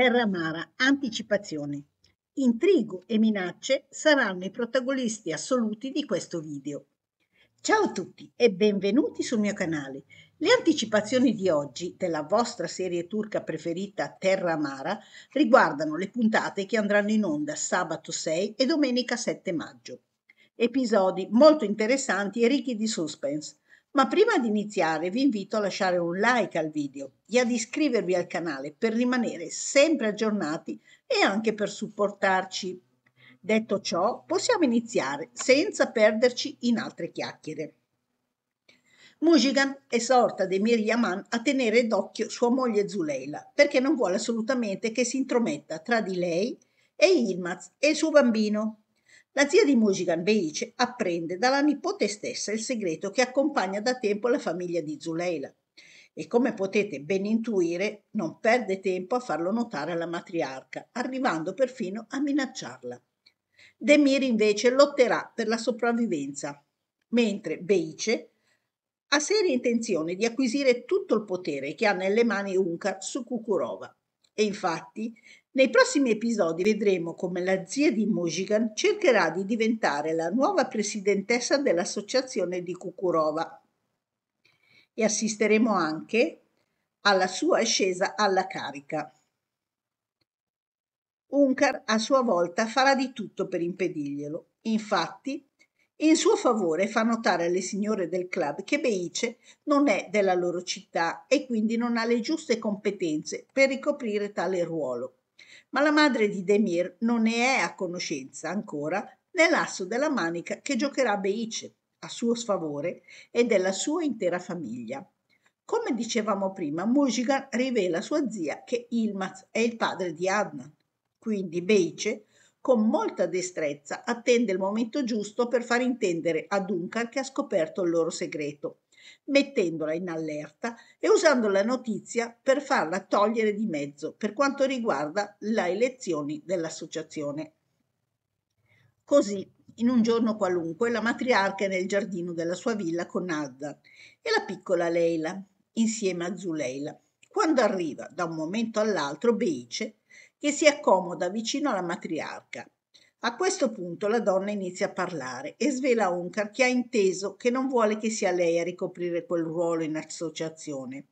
Terra amara, anticipazione. Intrigo e minacce saranno i protagonisti assoluti di questo video. Ciao a tutti e benvenuti sul mio canale. Le anticipazioni di oggi della vostra serie turca preferita Terra Amara riguardano le puntate che andranno in onda sabato 6 e domenica 7 maggio. Episodi molto interessanti e ricchi di suspense, ma prima di iniziare vi invito a lasciare un like al video e ad iscrivervi al canale per rimanere sempre aggiornati e anche per supportarci. Detto ciò, possiamo iniziare senza perderci in altre chiacchiere. Mujigan esorta Demir Yaman a tenere d'occhio sua moglie Zuleila perché non vuole assolutamente che si intrometta tra di lei e Ilmaz e il suo bambino. La zia di Musigan Beice apprende dalla nipote stessa il segreto che accompagna da tempo la famiglia di Zuleila e come potete ben intuire non perde tempo a farlo notare alla matriarca, arrivando perfino a minacciarla. Demir invece lotterà per la sopravvivenza, mentre Beice ha serie intenzione di acquisire tutto il potere che ha nelle mani Unca su Kukurova. E infatti nei prossimi episodi vedremo come la zia di Mojigan cercherà di diventare la nuova presidentessa dell'associazione di Kukurova e assisteremo anche alla sua ascesa alla carica. Unkar a sua volta farà di tutto per impedirglielo. Infatti, in suo favore fa notare alle signore del club che Beice non è della loro città e quindi non ha le giuste competenze per ricoprire tale ruolo ma la madre di Demir non ne è a conoscenza ancora nell'asso della manica che giocherà Beice a suo sfavore e della sua intera famiglia. Come dicevamo prima, Mujigan rivela a sua zia che Ilmaz è il padre di Adnan. Quindi Beice con molta destrezza attende il momento giusto per far intendere a Duncan che ha scoperto il loro segreto, mettendola in allerta e usando la notizia per farla togliere di mezzo per quanto riguarda le elezioni dell'associazione. Così, in un giorno qualunque, la matriarca è nel giardino della sua villa con Nazar e la piccola Leila, insieme a Zuleila. Quando arriva da un momento all'altro Beice, che si accomoda vicino alla matriarca. A questo punto la donna inizia a parlare e svela a Unkar che ha inteso che non vuole che sia lei a ricoprire quel ruolo in associazione.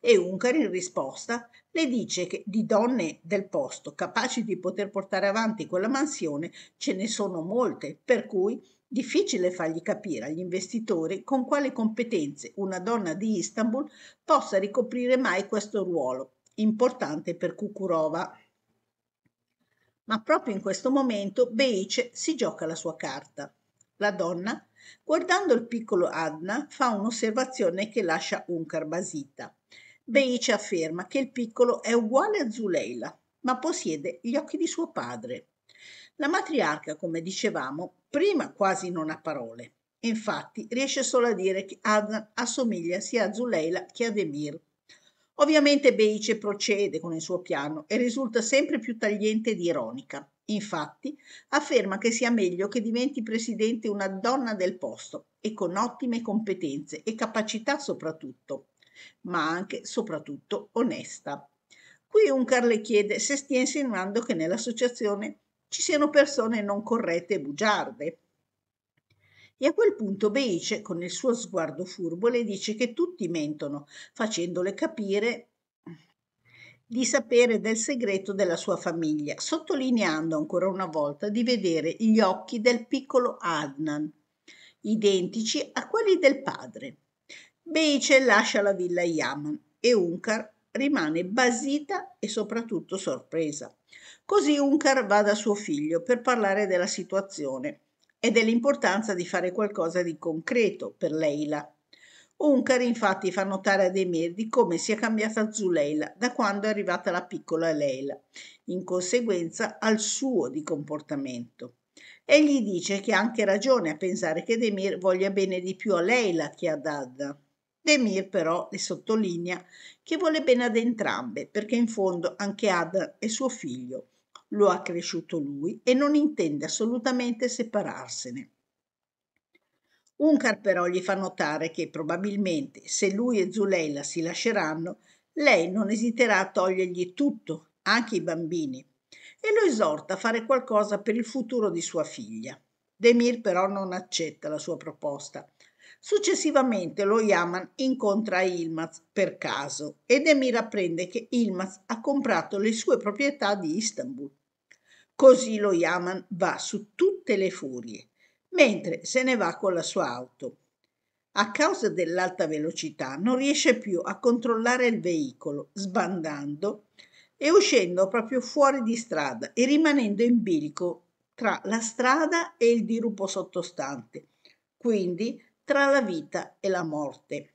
E Unkar in risposta le dice che di donne del posto capaci di poter portare avanti quella mansione ce ne sono molte, per cui difficile fargli capire agli investitori con quali competenze una donna di Istanbul possa ricoprire mai questo ruolo, importante per Kukurova. Ma proprio in questo momento Beice si gioca la sua carta. La donna, guardando il piccolo Adna, fa un'osservazione che lascia Uncar basita. Beice afferma che il piccolo è uguale a Zuleila, ma possiede gli occhi di suo padre. La matriarca, come dicevamo, prima quasi non ha parole. Infatti riesce solo a dire che Adnan assomiglia sia a Zuleila che a Demir. Ovviamente Beice procede con il suo piano e risulta sempre più tagliente ed ironica. Infatti, afferma che sia meglio che diventi presidente una donna del posto e con ottime competenze e capacità soprattutto, ma anche soprattutto onesta. Qui Uncar le chiede se stia insinuando che nell'associazione ci siano persone non corrette e bugiarde e a quel punto Beice, con il suo sguardo furbo, le dice che tutti mentono, facendole capire di sapere del segreto della sua famiglia, sottolineando ancora una volta di vedere gli occhi del piccolo Adnan, identici a quelli del padre. Beice lascia la villa Yaman e Unkar rimane basita e soprattutto sorpresa. Così Unkar va da suo figlio per parlare della situazione e dell'importanza di fare qualcosa di concreto per Leila. Uncar infatti fa notare a Demir di come sia cambiata Zuleila da quando è arrivata la piccola Leila, in conseguenza al suo di comportamento. Egli dice che ha anche ragione a pensare che Demir voglia bene di più a Leila che a Dadda. Demir però le sottolinea che vuole bene ad entrambe, perché in fondo anche Ada è suo figlio lo ha cresciuto lui e non intende assolutamente separarsene. Uncar però gli fa notare che probabilmente se lui e Zuleila si lasceranno, lei non esiterà a togliergli tutto, anche i bambini, e lo esorta a fare qualcosa per il futuro di sua figlia. Demir però non accetta la sua proposta Successivamente lo Yaman incontra Ilmaz per caso ed Emir apprende che Ilmaz ha comprato le sue proprietà di Istanbul. Così lo Yaman va su tutte le furie, mentre se ne va con la sua auto. A causa dell'alta velocità non riesce più a controllare il veicolo, sbandando e uscendo proprio fuori di strada e rimanendo in bilico tra la strada e il dirupo sottostante. Quindi tra la vita e la morte.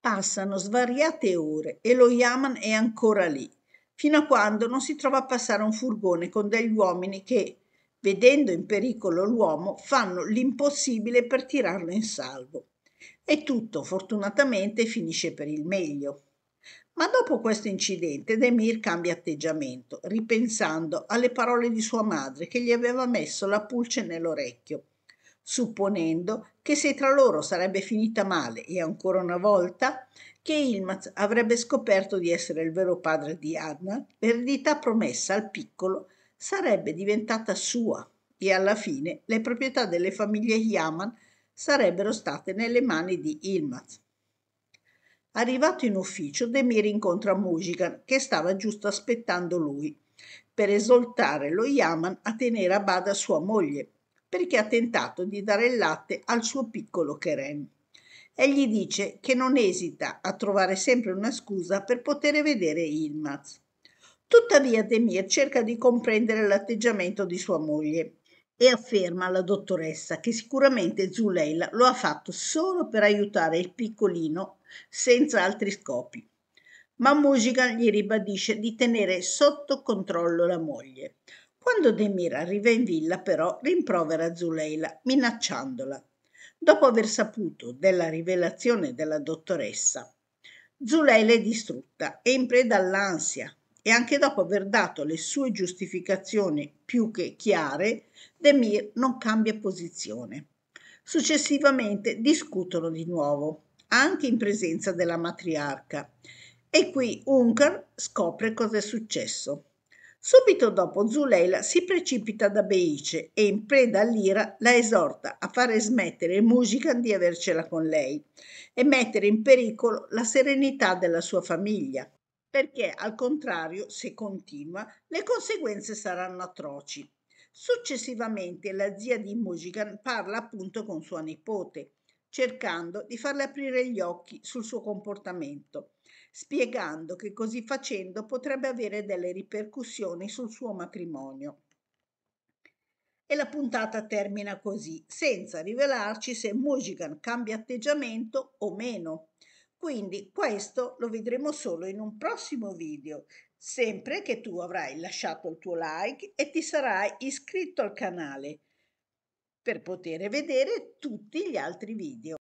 Passano svariate ore e lo Yaman è ancora lì, fino a quando non si trova a passare un furgone con degli uomini che, vedendo in pericolo l'uomo, fanno l'impossibile per tirarlo in salvo. E tutto, fortunatamente, finisce per il meglio. Ma dopo questo incidente Demir cambia atteggiamento, ripensando alle parole di sua madre che gli aveva messo la pulce nell'orecchio supponendo che se tra loro sarebbe finita male e ancora una volta che Ilmaz avrebbe scoperto di essere il vero padre di Adnan, l'eredità promessa al piccolo sarebbe diventata sua e alla fine le proprietà delle famiglie Yaman sarebbero state nelle mani di Ilmaz. Arrivato in ufficio, Demir incontra Mujigan che stava giusto aspettando lui per esortare lo Yaman a tenere a bada sua moglie perché ha tentato di dare il latte al suo piccolo Kerem. Egli dice che non esita a trovare sempre una scusa per poter vedere Ilmaz. Tuttavia Demir cerca di comprendere l'atteggiamento di sua moglie e afferma alla dottoressa che sicuramente Zuleila lo ha fatto solo per aiutare il piccolino senza altri scopi. Ma Musigan gli ribadisce di tenere sotto controllo la moglie. Quando Demir arriva in villa, però, rimprovera Zuleila, minacciandola, dopo aver saputo della rivelazione della dottoressa. Zuleila è distrutta e in preda all'ansia e anche dopo aver dato le sue giustificazioni più che chiare, Demir non cambia posizione. Successivamente discutono di nuovo, anche in presenza della matriarca, e qui Unkar scopre cosa è successo. Subito dopo Zuleila si precipita da Beice e in preda all'ira la esorta a fare smettere Musican di avercela con lei e mettere in pericolo la serenità della sua famiglia, perché al contrario, se continua, le conseguenze saranno atroci. Successivamente la zia di Musican parla appunto con sua nipote cercando di farle aprire gli occhi sul suo comportamento, spiegando che così facendo potrebbe avere delle ripercussioni sul suo matrimonio. E la puntata termina così, senza rivelarci se Mujigan cambia atteggiamento o meno. Quindi questo lo vedremo solo in un prossimo video, sempre che tu avrai lasciato il tuo like e ti sarai iscritto al canale per poter vedere tutti gli altri video.